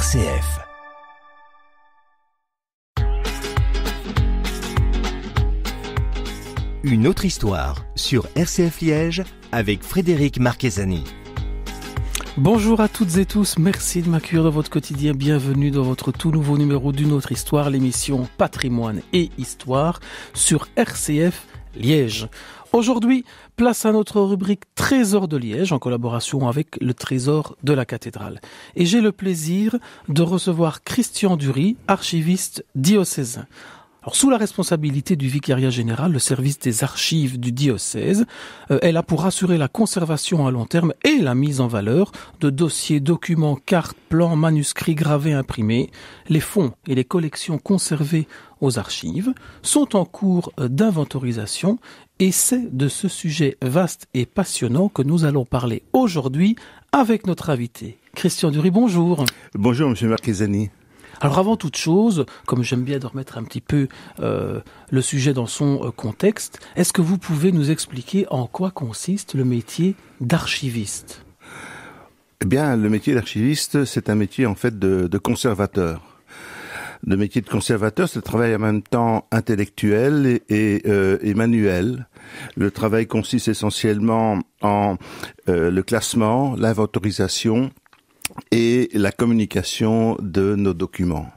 RCF. Une autre histoire sur RCF Liège avec Frédéric Marquezani Bonjour à toutes et tous, merci de m'accueillir dans votre quotidien, bienvenue dans votre tout nouveau numéro d'une autre histoire, l'émission Patrimoine et Histoire sur RCF Liège. Aujourd'hui, place à notre rubrique Trésor de Liège en collaboration avec le Trésor de la cathédrale. Et j'ai le plaisir de recevoir Christian Dury, archiviste diocésain. sous la responsabilité du vicariat général, le service des archives du diocèse elle euh, a pour assurer la conservation à long terme et la mise en valeur de dossiers, documents, cartes, plans, manuscrits gravés, imprimés. Les fonds et les collections conservées aux archives sont en cours euh, d'inventorisation et c'est de ce sujet vaste et passionnant que nous allons parler aujourd'hui avec notre invité. Christian Dury, bonjour. Bonjour, monsieur Marquesani. Alors avant toute chose, comme j'aime bien de remettre un petit peu euh, le sujet dans son euh, contexte, est-ce que vous pouvez nous expliquer en quoi consiste le métier d'archiviste Eh bien, le métier d'archiviste, c'est un métier en fait de conservateur le métier de conservateur, c'est le travail en même temps intellectuel euh, et, manuel. Le travail consiste essentiellement en euh, le classement, l'inventorisation et la communication de nos documents.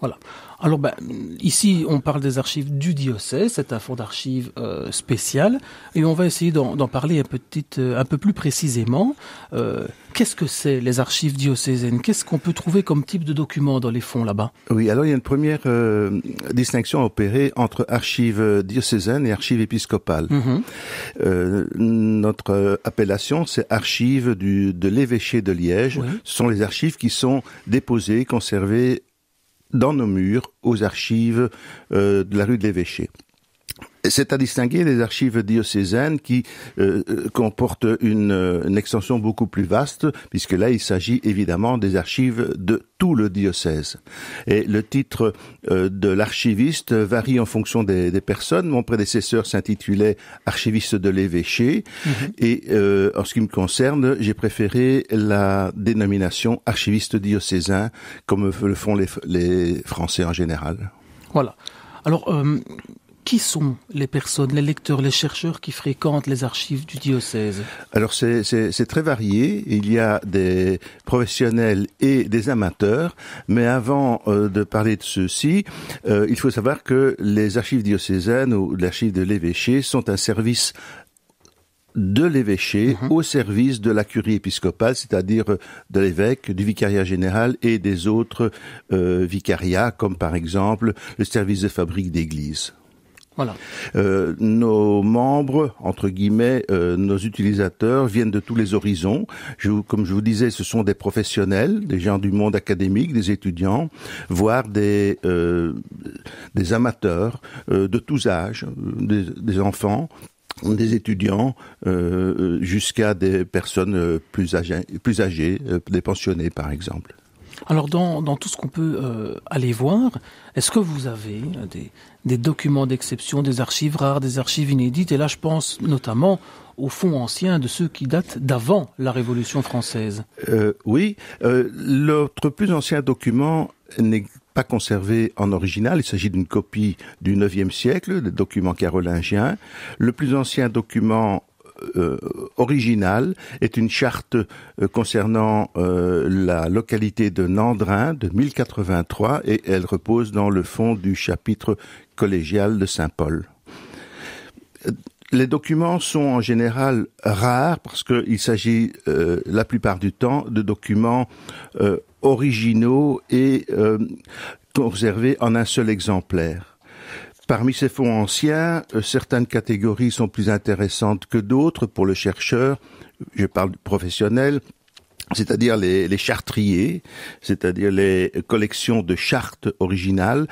Voilà. Alors ben, ici, on parle des archives du diocèse, c'est un fonds d'archives euh, spécial, et on va essayer d'en parler un, petit, euh, un peu plus précisément. Euh, qu'est-ce que c'est les archives diocésaines Qu'est-ce qu'on peut trouver comme type de documents dans les fonds là-bas Oui, alors il y a une première euh, distinction à opérer entre archives diocésaines et archives épiscopales. Mm-hmm. notre appellation, c'est archives du, de l'évêché de Liège. Ce sont les archives qui sont déposées, conservées dans nos murs aux archives euh, de la rue de l'Évêché c'est à distinguer les archives diocésaines qui euh, euh, comportent euh, une, extension beaucoup plus vaste, puisque là il s'agit évidemment des archives de tout le diocèse. Et le titre de l'archiviste varie en fonction des, personnes. Mon prédécesseur s'intitulait archiviste de l'évêché, mhm. et en ce qui me concerne, j'ai préféré la dénomination archiviste diocésain, comme le font les, Français en général. Voilà. Alors, qui sont les personnes, les lecteurs, les chercheurs qui fréquentent les archives du diocèse Alors c'est très varié. Il y a des professionnels et des amateurs. Mais avant euh, de parler de ceux-ci, euh, il faut savoir que les archives diocésaines ou l'archive de l'évêché sont un service de l'évêché mhm. au service de la curie épiscopale, c'est-à-dire euh, de l'évêque, du vicariat général et des autres vicariats, comme par exemple le service de fabrique d'église. Voilà. Euh, nos membres, entre guillemets, euh, nos utilisateurs viennent de tous les horizons. Je, comme je vous disais, ce sont des professionnels, des gens du monde académique, des étudiants, voire des, euh, amateurs de tous âges, des, des enfants des étudiants jusqu'à des personnes plus âgées, plus âgées des pensionnés par exemple. Alors dans, tout ce qu'on peut euh, aller voir, est-ce que vous avez euh, des, documents d'exception, des archives rares, des archives inédites Et là, je pense notamment aux fonds anciens de ceux qui datent d'avant la Révolution française. Euh, oui, L'autre plus ancien document n'est pas conservé en original, il s'agit d'une copie du IXe siècle, des documents carolingiens. Le plus ancien document euh, Original est une charte euh, concernant euh, la localité de Nandrin de 1083 et elle repose dans le fond du chapitre collégial de Saint-Paul. Les documents sont en général rares parce qu'il s'agit la plupart du temps de documents originaux et conservés en un seul exemplaire. Parmi ces fonds anciens, euh, certaines catégories sont plus intéressantes que d'autres pour le chercheur. Je parle professionnel c'est-à-dire les, chartriers, c'est-à-dire les collections de chartes originales,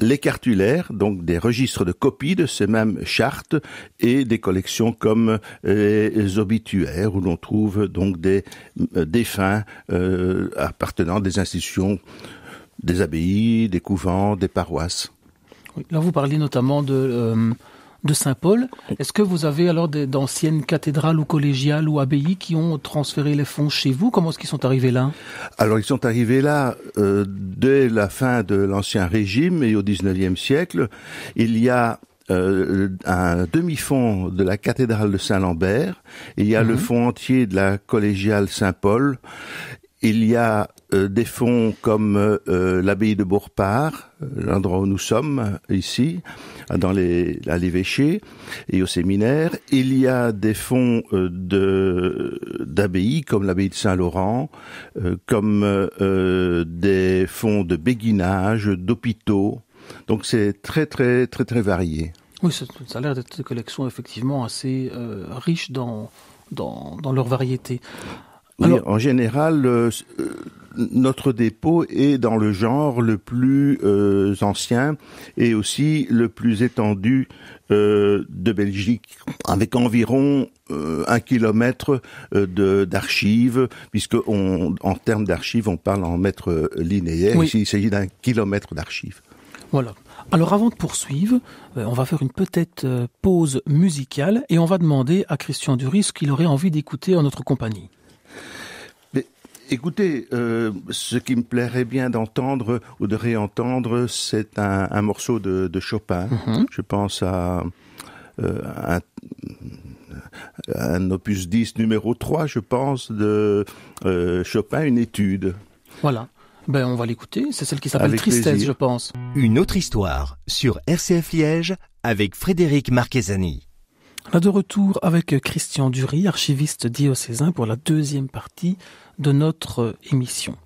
les cartulaires, donc des registres de copies de ces mêmes chartes et des collections comme euh, les obituaires où l'on trouve donc des euh, défunts appartenant des institutions, des abbayes, des couvents, des paroisses là, vous parlez notamment de, euh, Saint-Paul. Est-ce que vous avez alors d'anciennes cathédrales ou collégiales ou abbayes qui ont transféré les fonds chez vous Comment est-ce qu'ils sont arrivés là Alors, ils sont arrivés là euh, dès la fin de l'Ancien Régime et au XIXe siècle. Il y a euh, un demi-fond de la cathédrale de Saint-Lambert, et il y a le mhm. fond entier de la collégiale Saint-Paul, il y a euh, des fonds comme euh, euh, l'abbaye de Beaurepart, l'endroit où nous sommes ici, dans les, à l'évêché et au séminaire. Il y a des fonds de d'abbayes comme l'abbaye de Saint-Laurent, comme des fonds de béguinage, d'hôpitaux. Donc c'est très très très très varié. Oui, ça, a l'air d'être une collection effectivement assez riches riche dans, dans, dans leur variété en général, euh, euh, notre dépôt est dans le genre le plus euh, ancien et aussi le plus étendu de Belgique, avec environ un kilomètre de d'archives, puisque en termes d'archives, on parle en mètres linéaires. Ici, il s'agit d'un kilomètre d'archives. Voilà. Alors avant de poursuivre, on va faire une petite pause musicale et on va demander à Christian Duris ce qu'il aurait envie d'écouter en notre compagnie. Mais, écoutez, euh, ce qui me plairait bien d'entendre ou de réentendre, c'est un, morceau de, Chopin. Mhm. Je pense à euh, un, opus 10 numéro 3, je pense, de euh, Chopin, une étude. Voilà. Ben, on va l'écouter. C'est celle qui s'appelle Tristesse, je pense. Une autre histoire sur RCF Liège avec Frédéric Marquezani. On a de retour avec Christian Dury, archiviste diocésain, pour la deuxième partie de notre émission.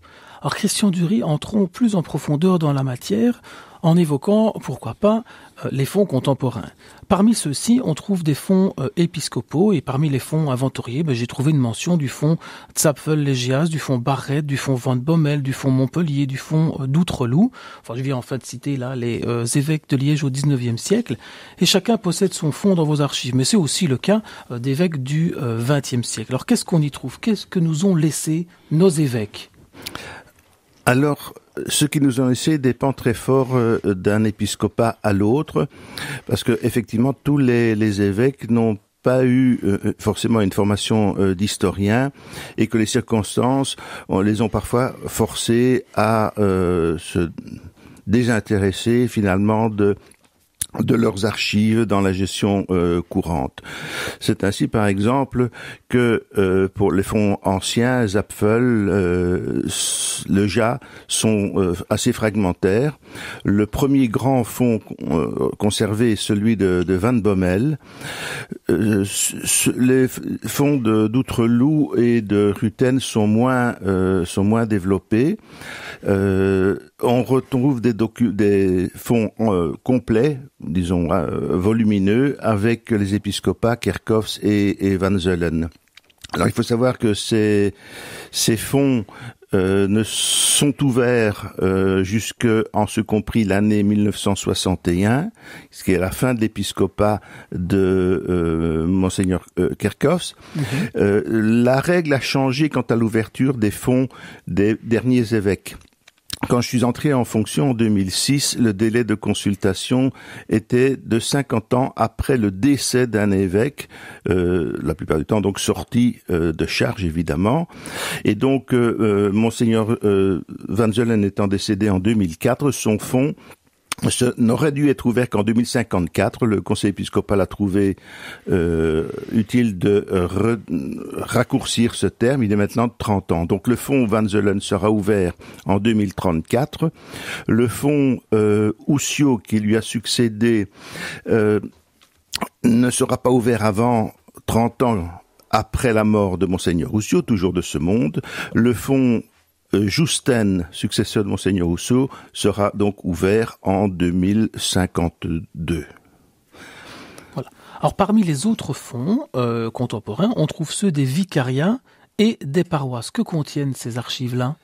Alors Christian Dury, entrons plus en profondeur dans la matière en évoquant, pourquoi pas, euh, les fonds contemporains. Parmi ceux-ci, on trouve des fonds euh, épiscopaux et parmi les fonds inventoriés, ben, j'ai trouvé une mention du fonds Zapfel-Légias, du fonds Barrette, du fonds Van Bommel, du fonds Montpellier, du fonds euh, d'Outrelou. Enfin, je viens enfin de citer là les évêques de Liège au XIXe siècle. Et chacun possède son fonds dans vos archives. Mais c'est aussi le cas d'évêques du XXe e siècle. Alors qu'est-ce qu'on y trouve Qu'est-ce que nous ont laissé nos évêques Alors, ce qui nous ont laissé dépend très fort euh, d'un épiscopat à l'autre, parce que effectivement tous les, évêques n'ont pas eu euh, euh, forcément une formation d'historien et que les circonstances les ont parfois forcés à se désintéresser finalement de de leurs archives dans la gestion euh, courante. C'est ainsi, par exemple, que euh, pour les fonds anciens, Zapfel, Leja, euh, le JA sont assez fragmentaires. Le premier grand fonds conservé est celui de, de Van Bommel. les fonds d'Outre-Loup et de Ruten sont moins sont moins développés. on retrouve des, des fonds complets disons, euh, volumineux avec les épiscopats Kerkhoffs et, Van Zullen. Alors il faut savoir que ces, ces fonds euh, ne sont ouverts euh, jusque, en ce compris, l'année 1961, ce qui est la fin de l'épiscopat de monseigneur Kerkhoffs. Mhm. la règle a changé quant à l'ouverture des fonds des derniers évêques. Quand je suis entré en fonction en 2006, le délai de consultation était de 50 ans après le décès d'un évêque, euh, la plupart du temps donc sorti euh, de charge évidemment. Et donc, euh, monseigneur Van Zelen étant décédé en 2004, son fonds ce n'aurait dû être ouvert qu'en 2054. Le Conseil épiscopal a trouvé euh, utile de euh, raccourcir ce terme. Il est maintenant de 30 ans. Donc le fonds Van Zelen sera ouvert en 2034. Le fonds euh, qui lui a succédé euh, ne sera pas ouvert avant 30 ans après la mort de Monseigneur Oussio, toujours de ce monde. Le fonds euh, justin successeur de Monseigneur Rousseau, sera donc ouvert en 2052. Alors parmi les autres fonds euh, contemporains, on trouve ceux des vicariats et des paroisses. Que contiennent ces archives-là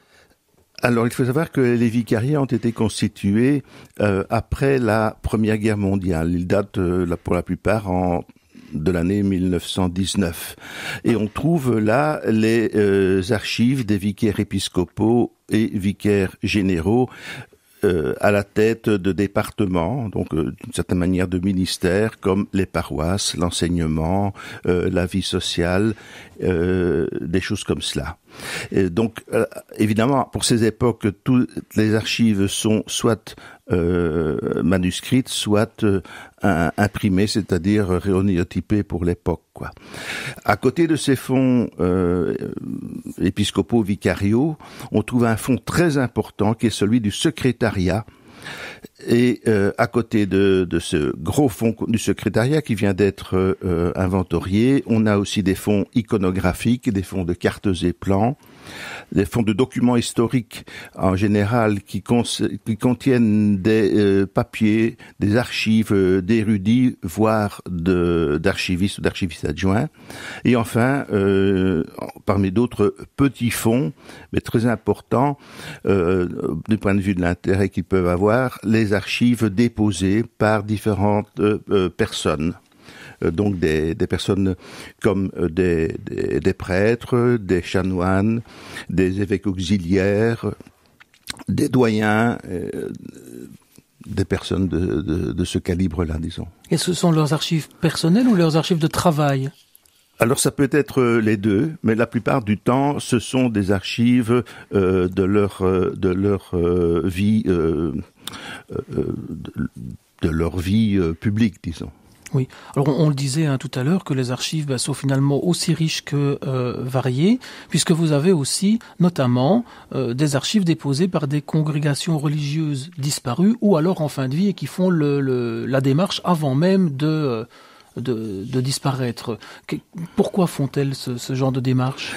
alors, il faut savoir que les vicariats ont été constitués euh, après la Première Guerre mondiale. Ils datent pour la plupart en de l'année 1919. Et on trouve là les euh, archives des vicaires épiscopaux et vicaires généraux euh, à la tête de départements, donc euh, d'une certaine manière de ministères, comme les paroisses, l'enseignement, la vie sociale, des choses comme cela. donc, évidemment, pour ces époques, toutes les archives sont soit euh, manuscrits soit euh, c'est-à-dire réoniotypées pour l'époque. À côté de ces fonds euh, épiscopaux vicariaux, on trouve un fonds très important qui est celui du secrétariat. Et à côté de, ce gros fonds du secrétariat qui vient d'être inventorié, on a aussi des fonds iconographiques, des fonds de cartes et plans, les fonds de documents historiques en général qui, contiennent des euh, papiers, des archives euh, d'érudits, voire d'archivistes ou d'archivistes adjoints. Et enfin, euh, parmi d'autres petits fonds, mais très importants du point de vue de l'intérêt qu'ils peuvent avoir, les archives déposées par différentes personnes. Euh, donc des, personnes comme euh, des, prêtres, des chanoines, des évêques auxiliaires, des doyens, euh, des personnes de, ce calibre-là, disons. Et ce sont leurs archives personnelles ou leurs archives de travail alors ça peut être les deux, mais la plupart du temps, ce sont des archives de leur de leur vie de leur vie publique, disons. Oui. Alors on, le disait hein, tout à l'heure que les archives bah, sont finalement aussi riches que euh, variées, puisque vous avez aussi notamment euh, des archives déposées par des congrégations religieuses disparues ou alors en fin de vie et qui font le, la démarche avant même de... Euh, de, disparaître. pourquoi font-elles ce, ce, genre de démarche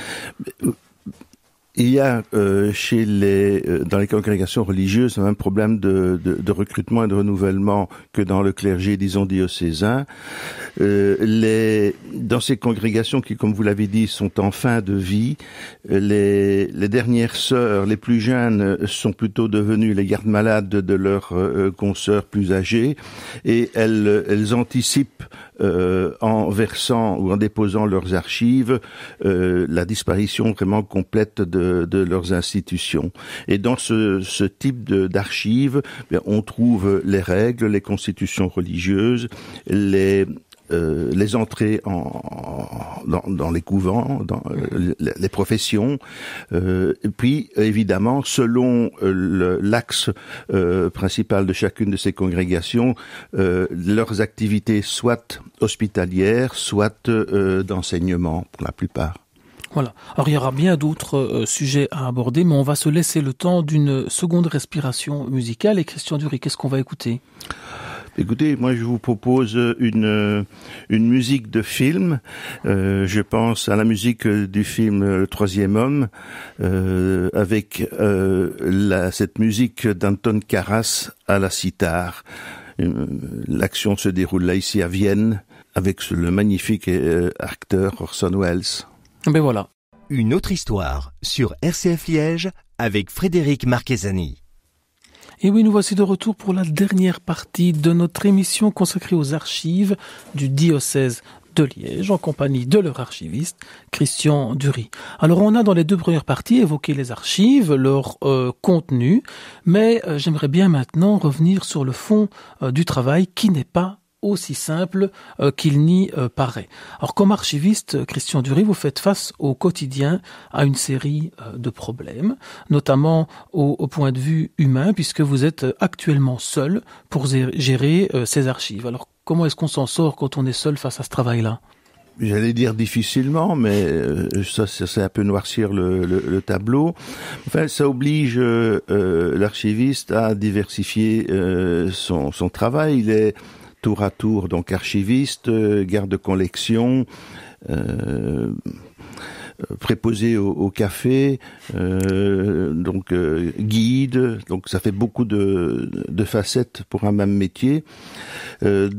il y a euh, chez les euh, dans les congrégations religieuses un problème de, recrutement et de renouvellement que dans le clergé, disons diocésain. Euh, les dans ces congrégations qui, comme vous l'avez dit, sont en fin de vie, euh, les, les, dernières sœurs, les plus jeunes, euh, sont plutôt devenues les gardes malades de leurs euh, consœurs consoeurs plus âgées, et elles, elles anticipent en versant ou en déposant leurs archives la disparition vraiment complète de, de, leurs institutions. Et dans ce, ce type d'archives, eh on trouve les règles, les constitutions religieuses, les euh, les entrées dans, les couvents, dans euh, mmh. les professions, euh, et puis évidemment selon l'axe principal de chacune de ces congrégations, leurs activités soit hospitalières, soit d'enseignement pour la plupart. Voilà. Alors il y aura bien d'autres sujets à aborder, mais on va se laisser le temps d'une seconde respiration musicale. Et Christian Durie, qu'est-ce qu'on va écouter Écoutez, moi je vous propose une, une musique de film. Euh, je pense à la musique du film Le Troisième Homme, euh, avec euh, la, cette musique d'Anton Carras à la sitar. Euh, l'action se déroule là ici à Vienne, avec le magnifique euh, acteur Orson Welles. Ben voilà. Une autre histoire sur RCF Liège avec Frédéric Marquezani. Et oui, nous voici de retour pour la dernière partie de notre émission consacrée aux archives du diocèse de Liège en compagnie de leur archiviste Christian Dury. Alors on a dans les deux premières parties évoqué les archives, leur euh, contenu, mais euh, j'aimerais bien maintenant revenir sur le fond euh, du travail qui n'est pas aussi simple euh, qu'il n'y euh, paraît. Alors comme archiviste, euh, Christian Durie, vous faites face au quotidien à une série de problèmes, notamment au, point de vue humain, puisque vous êtes actuellement seul pour gérer ces archives. Alors comment est-ce qu'on s'en sort quand on est seul face à ce travail-là J'allais dire difficilement, mais ça, ça c'est un peu noircir le, tableau. Enfin, ça oblige l'archiviste à diversifier son, son travail. Il est tour à tour donc archiviste, euh, garde de collection, euh, préposé au, café, euh, donc guide, donc ça fait beaucoup de, facettes pour un même métier.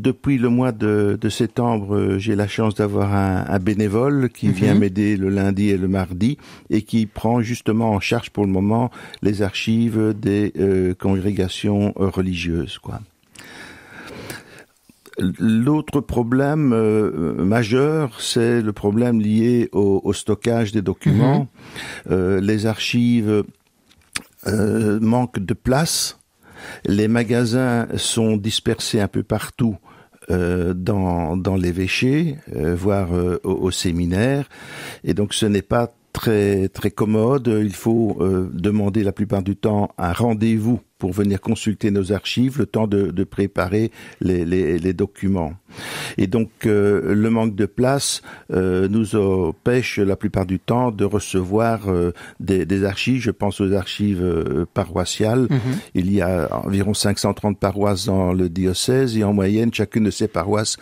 depuis le mois de, septembre, j'ai la chance d'avoir un, bénévole qui mhm. vient m'aider le lundi et le mardi et qui prend justement en charge pour le moment les archives des congrégations religieuses, quoi. L'autre problème euh, majeur, c'est le problème lié au, stockage des documents. Mhm. Euh, les archives euh, manquent de place. Les magasins sont dispersés un peu partout. dans, l'évêché, voire au, au, séminaire. Et donc ce n'est pas très très commode. Il faut euh, demander la plupart du temps un rendez-vous pour venir consulter nos archives, le temps de, de préparer les, les, les, documents. Et donc euh, le manque de place euh, nous empêche la plupart du temps de recevoir des, des, archives. Je pense aux archives paroissiales. Mhm. Il y a environ 530 paroisses dans le diocèse et en moyenne chacune de ces paroisses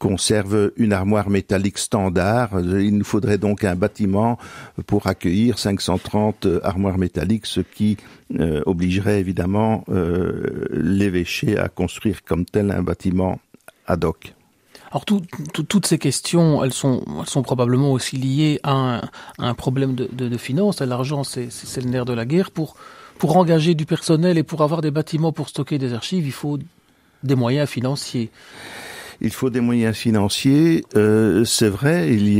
conserve une armoire métallique standard. Il nous faudrait donc un bâtiment pour accueillir 530 armoires métalliques, ce qui euh, obligerait évidemment euh, l'évêché à construire comme tel un bâtiment ad hoc. Alors toutes ces questions, elles sont, sont probablement aussi liées à un, problème de, de, finances. L'argent, c'est le nerf de la guerre. Pour, pour engager du personnel et pour avoir des bâtiments pour stocker des archives, il faut des moyens financiers. Il faut des moyens financiers, euh, c'est vrai. Il,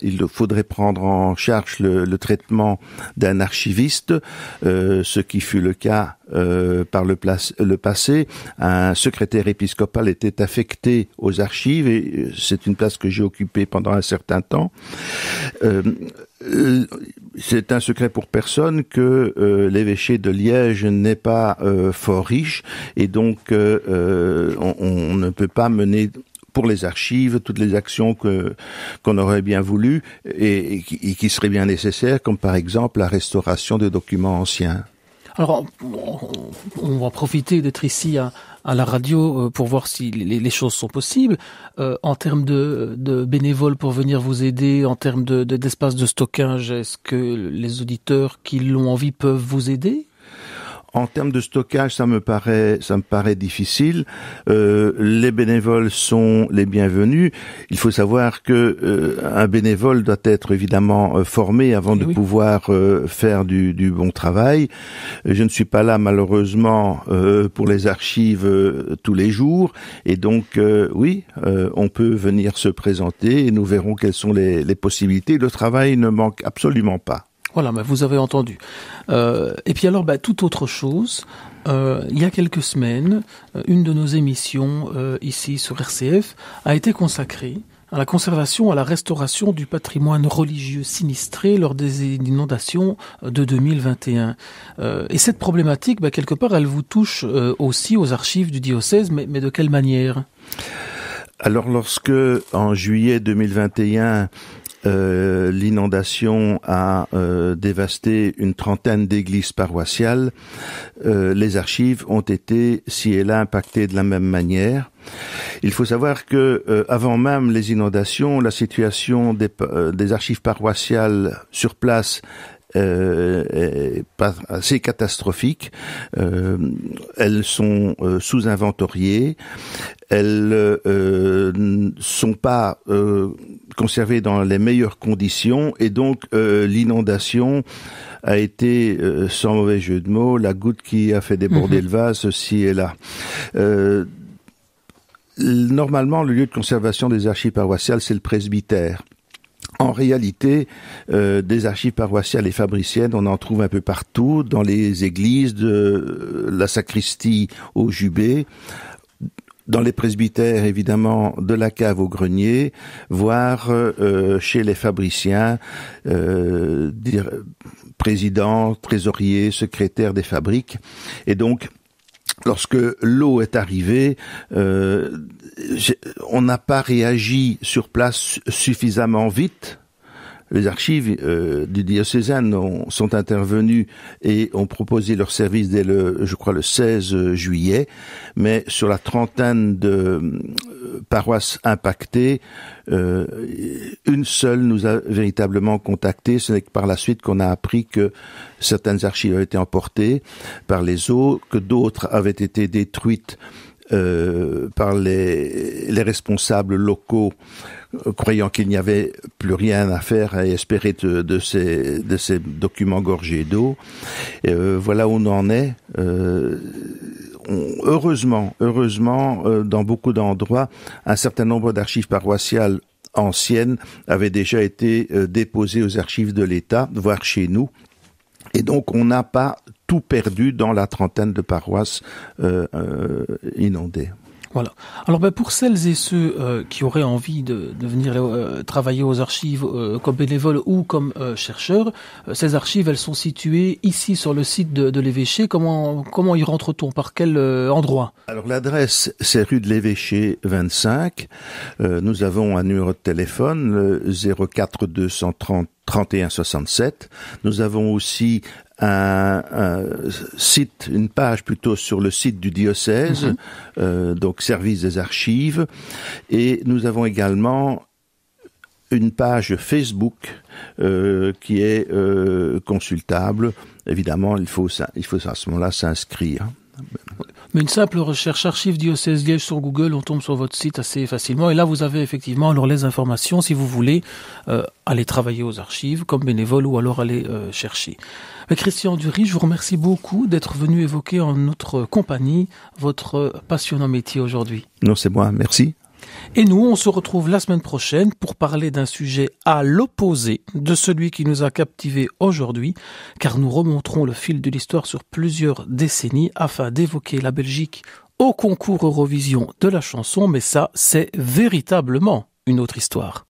il faudrait prendre en charge le, traitement d'un archiviste, euh, ce qui fut le cas euh, par le, place, le, passé. Un secrétaire épiscopal était affecté aux archives et c'est une place que j'ai occupée pendant un certain temps. Euh, c'est un secret pour personne que euh, l'évêché de Liège n'est pas euh, fort riche et donc on, ne peut pas mener pour les archives toutes les actions que qu'on aurait bien voulu et, qui, seraient bien nécessaires, comme par exemple la restauration des documents anciens. Alors, on va profiter d'être ici à, la radio euh, pour voir si les, choses sont possibles. Euh, en termes de, bénévoles pour venir vous aider, en termes d'espace de, de stockage, est-ce que les auditeurs qui l'ont envie peuvent vous aider en termes de stockage, ça me paraît, ça me paraît difficile. Euh, les bénévoles sont les bienvenus. Il faut savoir que euh, un bénévole doit être évidemment euh, formé avant eh de pouvoir faire du, bon travail. Je ne suis pas là malheureusement pour les archives tous les jours, et donc oui, on peut venir se présenter et nous verrons quelles sont les possibilités. Le travail ne manque absolument pas. Voilà, mais vous avez entendu. Euh, et puis alors, bah, toute autre chose, euh, il y a quelques semaines, euh, une de nos émissions ici sur RCF a été consacrée à la conservation, à la restauration du patrimoine religieux sinistré lors des inondations de 2021. et cette problématique, bah, quelque part, elle vous touche aussi aux archives du diocèse, mais, mais de quelle manière alors lorsque, en juillet 2021, euh, l'inondation a euh, dévasté une trentaine d'églises paroissiales. Euh, les archives ont été, si elle a impactées de la même manière. Il faut savoir que avant même les inondations, la situation des, archives paroissiales sur place est assez catastrophique. elles sont sous-inventoriées, elles ne sont pas conservé dans les meilleures conditions et donc euh, l'inondation a été, euh, sans mauvais jeu de mots, la goutte qui a fait déborder mhm. le vase, ceci et là. Euh, normalement, le lieu de conservation des archives paroissiales, c'est le presbytère. En réalité, des archives paroissiales et fabriciennes, on en trouve un peu partout, dans les églises de la sacristie au Jubé, dans les presbytères, évidemment, de la cave au grenier, voire euh, euh, chez les fabriciens, euh, dire, président, trésorier, secrétaire des fabriques. Et donc, lorsque l'eau est arrivée, on n'a pas réagi sur place suffisamment vite les archives euh, du diocésaine sont intervenues et ont proposé leur service dès le, je crois, le 16 juillet. Mais sur la trentaine de euh, paroisses impactées, euh, une seule nous a véritablement contacté. Ce n'est que par la suite qu'on a appris que certaines archives avaient été emportées par les eaux, que d'autres avaient été détruites euh, par les, responsables locaux, euh, croyant qu'il n'y avait plus rien à faire à espérer de, ces, de ces, documents gorgés d'eau. Euh, voilà où on en est. heureusement, heureusement, dans beaucoup d'endroits, un certain nombre d'archives paroissiales anciennes avaient déjà été déposées aux archives de l'État, voire chez nous. Et donc, on n'a pas tout perdu dans la trentaine de paroisses euh, euh, inondées. Voilà. Alors ben, pour celles et ceux euh, qui auraient envie de, venir travailler aux archives comme bénévoles ou comme chercheur, ces archives elles sont situées ici sur le site de, l'évêché. Comment comment y rentre-t-on Par quel endroit Alors l'adresse c'est rue de l'évêché 25. nous avons un numéro de téléphone le 04 230 3167. Nous avons aussi un, site, une page plutôt sur le site du diocèse, mhm. euh, donc service des archives, et nous avons également une page Facebook euh, qui est euh, consultable. Évidemment, il faut, il faut à ce moment-là s'inscrire. Mais une simple recherche archives diocèse Liège sur Google, on tombe sur votre site assez facilement. Et là, vous avez effectivement alors les informations si vous voulez euh, aller travailler aux archives comme bénévole ou alors aller euh, chercher. Mais euh, Christian Durie, je vous remercie beaucoup d'être venu évoquer en notre compagnie votre passionnant métier aujourd'hui. Non, c'est moi. Merci. Et nous, on se retrouve la semaine prochaine pour parler d'un sujet à l'opposé de celui qui nous a captivés aujourd'hui, car nous remonterons le fil de l'histoire sur plusieurs décennies afin d'évoquer la Belgique au concours Eurovision de la chanson, mais ça, c'est véritablement une autre histoire.